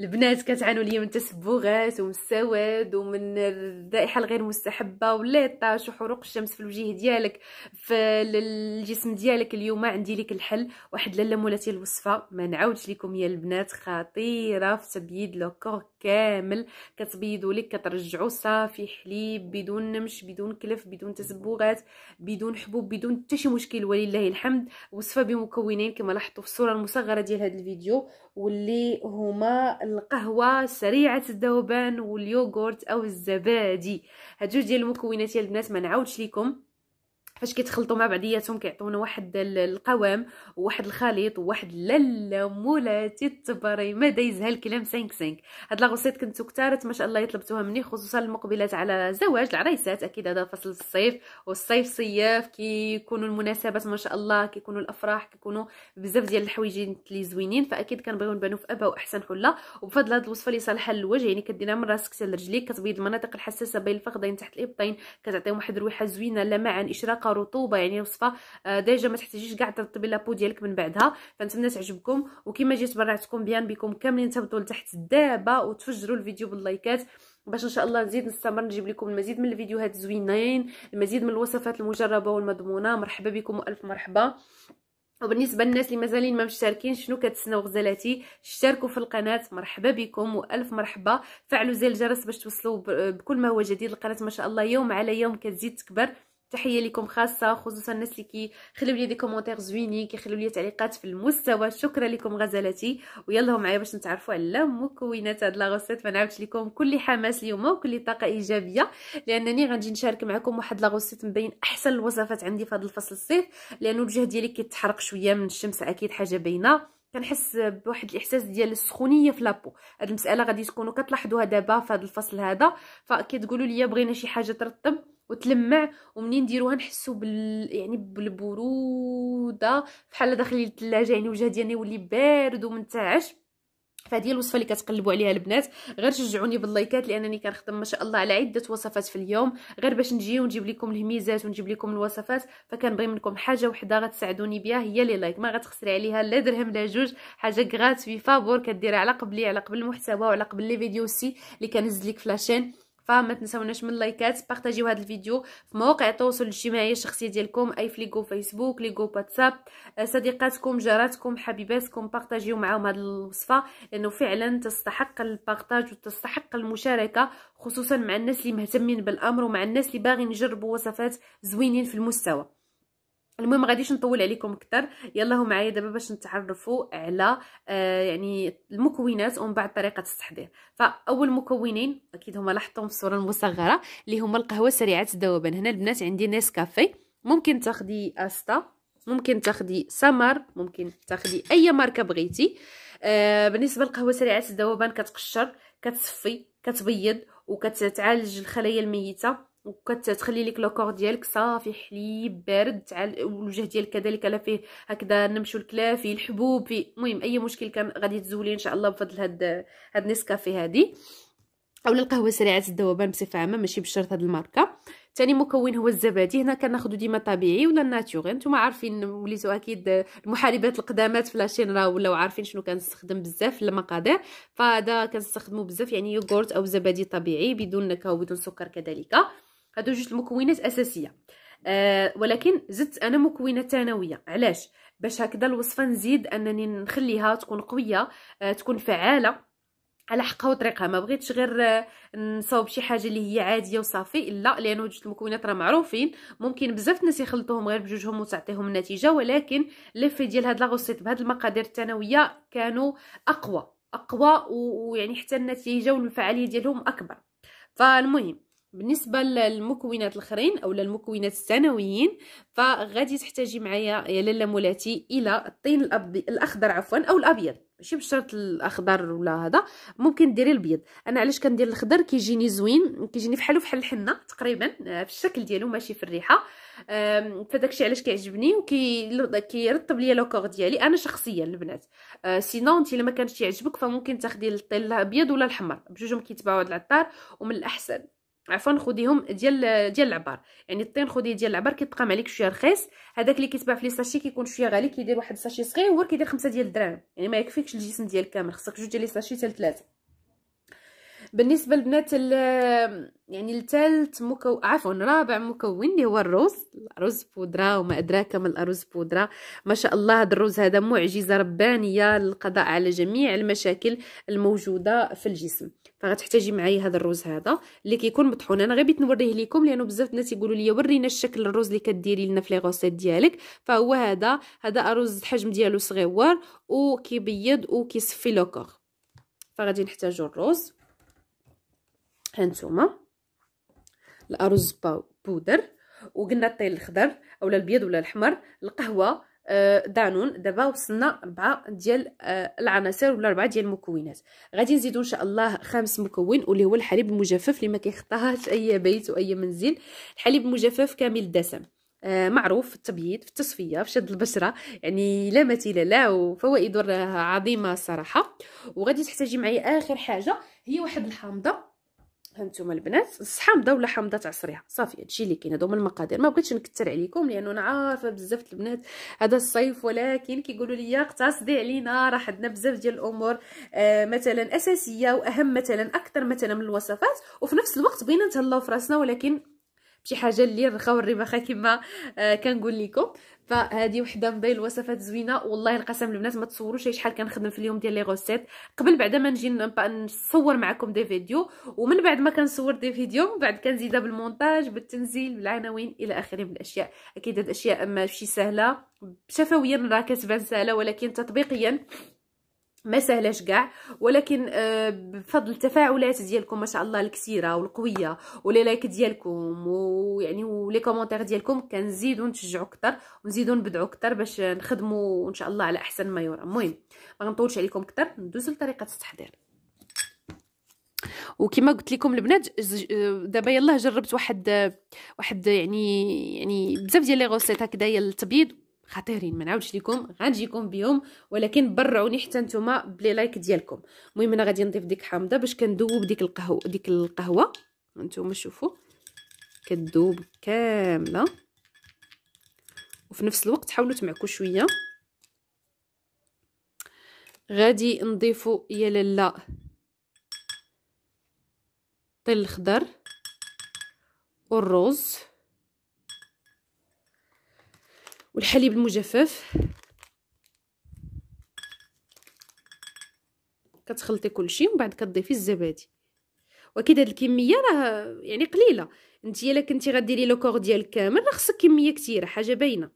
البنات كتعانوا ليا من تسبغات ومن السواد ومن الرائحه الغير مستحبه وليطاش وحروق الشمس في الوجه ديالك في الجسم ديالك اليوم عندي لك الحل واحد لاله مولاتي الوصفه ما نعاودش لكم يا البنات خطيره في تبييض لو كامل كتبيضوا لك كترجعوا صافي حليب بدون نمش بدون كلف بدون تسبغات بدون حبوب بدون حتى شي مشكل ولله الحمد وصفه بمكونين كما لاحظتوا في الصوره المصغره ديال هذا الفيديو واللي هما القهوه سريعه الذوبان واليوغورت او الزبادي هاد جوج ديال المكونات يا البنات ما نعاودش لكم فاش كيتخلطوا مع بعضياتهم كيعطيونا واحد القوام وواحد الخليط وواحد لالا مولاتي التبري ما دايزها الكلام 5 5 هاد لاغوسيت كنتو كثارت ما شاء الله طلبتوها مني خصوصا المقبلات على زواج العريسات اكيد هذا فصل الصيف والصيف صياف كيكونوا المناسبات ما شاء الله كيكونوا الافراح كيكونوا بزاف ديال الحوايج اللي زوينين فاكيد كنبغيو نبانو في ابا واحسن حله وبفضل هاد الوصفه اللي صالحه للوجه يعني كديرها من راسك حتى لرجليك كتبيض المناطق الحساسه بين الفخذين تحت الابطين كتعطيهم واحد الريحه زوينه لمعان اشراق تبقى رطوبه يعني وصفه آه، ديجا ما تحتاجيش كاع ترطبي لابو ديالك من بعدها فنتمنى تعجبكم وكما جيت برعتكم بيان بكم كاملين تهبطوا لتحت دابا وتفجروا الفيديو باللايكات باش ان شاء الله نزيد نستمر نجيب لكم المزيد من الفيديوهات زوينين المزيد من الوصفات المجربه والمضمونه مرحبا بكم والف مرحبا وبالنسبه للناس اللي مازالين ما مشتركين شنو كتسناو غزالاتي اشتركوا في القناه مرحبا بكم والف مرحبا فعلوا زر الجرس باش توصلوا بكل ما هو جديد القناه ما شاء الله يوم على يوم كتزيد تكبر تحيه لكم خاصه خصوصا الناس اللي كيخليو لي دي كومونتير زوينين كيخليو لي تعليقات في المستوى شكرا لكم غزلاتي ويلا معايا باش نتعرفوا على مكونات هاد لا غوسيت ما نعاودش لكم كل حماس اليوم وكل طاقه ايجابيه لانني غنجي نشارك معكم واحد لا غوسيت مبين احسن الوصفات عندي في هذا الفصل الصيف لانه الوجه ديالي كيتحرق شويه من الشمس اكيد حاجه باينه كنحس بواحد الاحساس ديال السخونيه في لابو هاد المساله غادي تكونوا كتلاحظوها دابا في هذا الفصل هذا فكتقولوا لي بغينا شي حاجه ترطب وتلمع ومنين نديروها نحسو بال يعني بالبروده بحال داخل الثلاجه يعني وجهها ديالنا يولي بارد ومنتعش فهذه الوصفه اللي كتقلبوا عليها البنات غير شجعوني باللايكات لانني كنخدم ما شاء الله على عده وصفات في اليوم غير باش نجي ونجيب لكم الهميزات ونجيب لكم الوصفات فكنبغي منكم حاجه وحده غتساعدوني بها هي لي لايك ما غتخسري عليها لا درهم لا جوج حاجه غراتوي فابور كديرها على قبلي على قبل المحتوى وعلى قبل لي فيديو سي اللي كنزل لك في لاشين فما تنساوناش من لايكات بارطاجيو هذا الفيديو في مواقع التواصل الاجتماعي الشخصيه ديالكم اي في ليغو فيسبوك ليغو واتساب آه، صديقاتكم جاراتكم حبيباتكم بارطاجيو معاهم هذه الوصفه لانه فعلا تستحق البارطاج وتستحق المشاركه خصوصا مع الناس اللي مهتمين بالامر ومع الناس اللي باغيين يجربوا وصفات زوينين في المستوى المهم غاديش نطول عليكم اكثر يلا هو معايا دابا باش نتعرفوا على آه يعني المكونات ومن بعد طريقه التحضير فاول مكونين اكيد هما لاحظتهم في الصوره المصغره اللي هما القهوه سريعه الذوبان هنا البنات عندي نيسكافي ممكن تاخدي استا ممكن تاخدي سمر ممكن تاخدي اي ماركه بغيتي آه بالنسبه للقهوه سريعه الذوبان كتقشر كتصفي كتبيض وكتعالج الخلايا الميته وكتخلي لك كور ديالك صافي حليب بارد تعال والوجه ديالك كذلك لا فيه هكذا النمش الكلافي الحبوب في المهم اي مشكل كان غادي تزولي ان شاء الله بفضل هاد هاد نسكافيه هادي اولا القهوه سريعه الذوبان بصفه عامه ماشي بشرط هاد الماركه ثاني مكون هو الزبادي هنا كناخذو ديما طبيعي ولا ناتوري نتوما عارفين وليتو اكيد المحاربات القدامات في لاشين راه ولاو عارفين شنو كنستخدم بزاف في المقادير فهذا كنستخدمو بزاف يعني يوغورت او زبادي طبيعي بدون نكهه وبدون سكر كذلك هادو جوج المكونات اساسيه أه ولكن زدت انا مكونات ثانويه علاش باش هكذا الوصفه نزيد انني نخليها تكون قويه أه تكون فعاله على حقها وطريقها ما بغيتش غير آه، نصاوب شي حاجه اللي هي عاديه وصافي لا لانه جوج المكونات راه معروفين ممكن بزاف الناس يخلطوهم غير بجوجهم وتعطيهم النتيجه ولكن لفي ديال هاد لاغوسيت بهاد المقادير الثانويه كانوا اقوى اقوى ويعني حتى النتيجه والفعاليه ديالهم اكبر فالمهم بالنسبه للمكونات الاخرين او للمكونات الثانويين فغادي تحتاجي معايا يا لاله مولاتي الى الطين الاخضر عفوا او الابيض ماشي بشرط الاخضر ولا هذا ممكن ديري البيض انا علاش كندير الاخضر كيجيني زوين كيجيني فحالو فحال الحنه تقريبا آه، في الشكل ديالو ماشي في الريحه فداكشي علاش كيعجبني وكيرطب ليا لوكور ديالي انا شخصيا البنات آه، سينو انت الا ما كانش يعجبك فممكن تاخدي الطين الابيض ولا الحمر بجوجهم كيتباعوا هاد العطار ومن الاحسن عفوا خديهم ديال ديال العبار يعني الطين خدي ديال العبار كيتقام عليك شويه رخيص هذاك اللي كيتباع في لي ساشي كيكون شويه غالي كيدير واحد الساشي صغير كيدير خمسة ديال الدراهم يعني ما يكفيكش الجسم ديالك كامل خصك جوج ديال لي ساشي حتى لثلاثه بالنسبه للبنات يعني الثالث مكو... عفوا رابع مكون اللي هو الرز الرز بودره وما ادراك ما الارز بودره ما شاء الله هذا الرز هذا معجزه ربانيه للقضاء على جميع المشاكل الموجوده في الجسم فغتحتاجي معايا هذا الرز هذا اللي كيكون مطحون انا غير بغيت نوريه لكم لانه بزاف الناس يقولوا لي ورينا الشكل الرز اللي كديري لنا في لي غوسيت ديالك فهو هذا هذا ارز الحجم ديالو صغيور وكيبيض وكيصفي لوكور فغادي نحتاجو الرز ها نتوما الارز بودر وقلنا الطيل الخضر اولا البيض ولا الاحمر القهوه آه دانون دابا وصلنا ربعة ديال آه العناصر ولا ربعة ديال المكونات غادي نزيدو ان شاء الله خامس مكون واللي هو الحليب المجفف اللي ما كيخطاهاش اي بيت واي منزل الحليب المجفف كامل الدسم آه معروف في التبييض في التصفيه في شد البشره يعني لا مثيل له وفوائد عظيمه صراحه وغادي تحتاجي معايا اخر حاجه هي واحد الحامضه هانتوما البنات الصحه ولا حامضه تعصريها صافي هادشي اللي كاين هادو المقادير ما بغيتش نكثر عليكم لانه انا عارفه بزاف البنات هذا الصيف ولكن كيقولوا لي اقتصدي علينا راه عندنا بزاف ديال الامور آه مثلا اساسيه واهم مثلا اكثر مثلا من الوصفات وفي نفس الوقت بغينا نتهلاو في راسنا ولكن شي حاجه اللي الرخا والرباخه كما آه كنقول لكم فهذه وحده من بين الوصفات زوينه والله القسم البنات ما تصوروش شحال كنخدم في اليوم ديال لي غوسيت قبل بعد ما نجي نصور معكم دي فيديو ومن بعد ما كنصور دي فيديو من بعد كنزيدها بالمونتاج بالتنزيل بالعناوين الى اخره من الاشياء اكيد هاد الاشياء ماشي سهله شفويا راه كتبان سهله ولكن تطبيقيا ما سهلاش كاع ولكن آه، بفضل التفاعلات ديالكم ما شاء الله الكثيره والقويه ولي لايك ديالكم ويعني ولي كومونتير ديالكم كنزيدو نشجعوا اكثر ونزيدو نبدعوا اكثر باش نخدموا ان شاء الله على احسن ما يرام المهم ما نطولش عليكم اكثر ندوزو لطريقه التحضير وكما قلت لكم البنات آه، دابا يلاه جربت واحد واحد يعني يعني بزاف ديال لي غوسيت ديال التبييض خطيرين ما نعاودش لكم غنجيكم بهم ولكن برعوني حتى نتوما بلي لايك ديالكم المهم انا غادي نضيف ديك حامضه باش كندوب ديك القهوه ديك القهوه نتوما شوفوا كتذوب كامله وفي نفس الوقت حاولوا تمعكوا شويه غادي نضيفوا يا لالا طل الخضر والروز والحليب المجفف كتخلطي كلشي ومن بعد كتضيفي الزبادي واكيد هاد الكميه راه يعني قليله انت الا كنتي غديري لو كور ديالك كامل راه خصك كميه كثيره حاجه باينه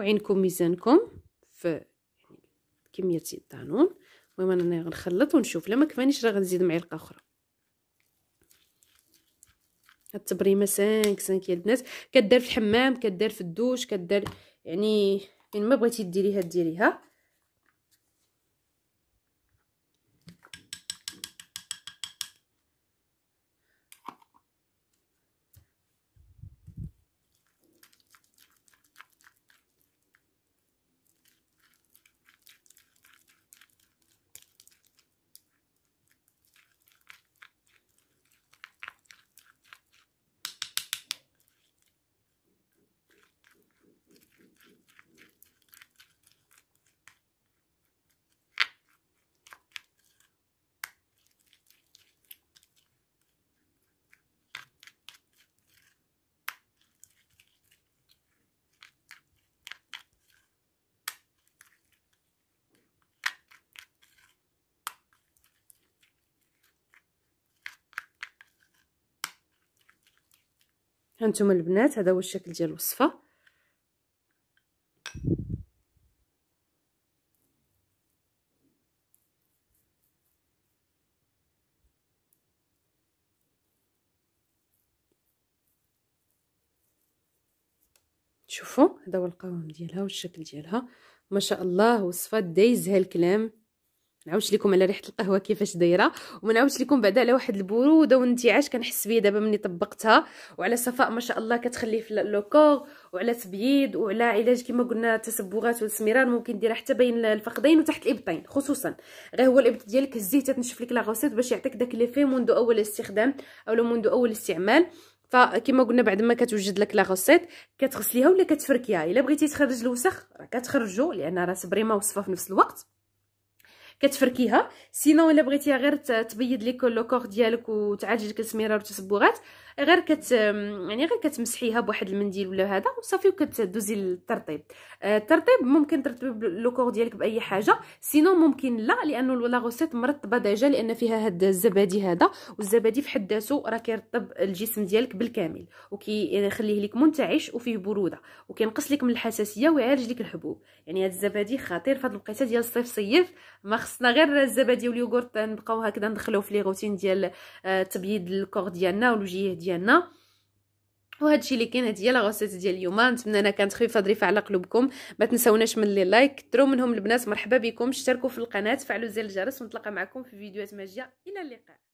وعينكم ميزانكم في كميه زيت دانون المهم انا غنخلط ونشوف لما كفانيش راه غنزيد معلقه اخرى هاد التبريمه سانك سانك يا البنات كدار في الحمام كدار في الدوش كدار يعني فين ما بغيتي ديريها ديريها هانتوما البنات هذا هو الشكل ديال الوصفه شوفوا هذا هو القوام ديالها والشكل ديالها ما شاء الله وصفه دايزها الكلام نعاودش لكم على ريحه القهوه كيفاش دايره ومنعاودش لكم بعدا على واحد البروده وانتعاش كنحس بيه دابا ملي طبقتها وعلى صفاء ما شاء الله كتخليه في لو كور وعلى تبييض وعلى علاج كما قلنا تسبغات والسميران ممكن ديرها حتى بين الفخذين وتحت الابطين خصوصا غير هو الابط ديالك هزيه تنشف لك لا غوسيت باش يعطيك داك ليفي منذ اول استخدام اولا منذ اول استعمال فكما قلنا بعد ما كتوجد لك لا غوسيت كتغسليها ولا كتفركيها الا بغيتي تخرج الوسخ راه كتخرجو لان راه سبريمه وصفه في نفس الوقت كتفركيها سينو الا بغيتيها غير تبيض ليك لو كور ديالك وتعالج لك السميرات والتصبغات غير كت يعني غير كتمسحيها بواحد المنديل ولا هذا وصافي وكتدوزي للترطيب آه، الترطيب ممكن ترطبي لو كور ديالك باي حاجه سينو ممكن لا لانه لا غوسيت مرطبه ديجا لان فيها هاد الزبادي هذا والزبادي في حد ذاته راه كيرطب الجسم ديالك بالكامل وكيخليه لك منتعش وفيه بروده وكينقص لك من الحساسيه ويعالج لك الحبوب يعني هاد الزبادي خطير في هاد الوقيته ديال الصيف صيف ما خصنا غير الزبادي واليوغورت نبقاو هكذا ندخلوه في لي روتين ديال آه، تبييض الكور ديالنا والوجيه ديالنا الشيء اللي كاين هذه هي لا غوسيت ديال اليوم نتمنى انا كانت خفيفه ظريفه على قلوبكم ما تنساوناش من لي لايك كثروا منهم البنات مرحبا بكم اشتركوا في القناه فعلوا زر الجرس ونتلاقى معكم في فيديوهات ماجيه الى اللقاء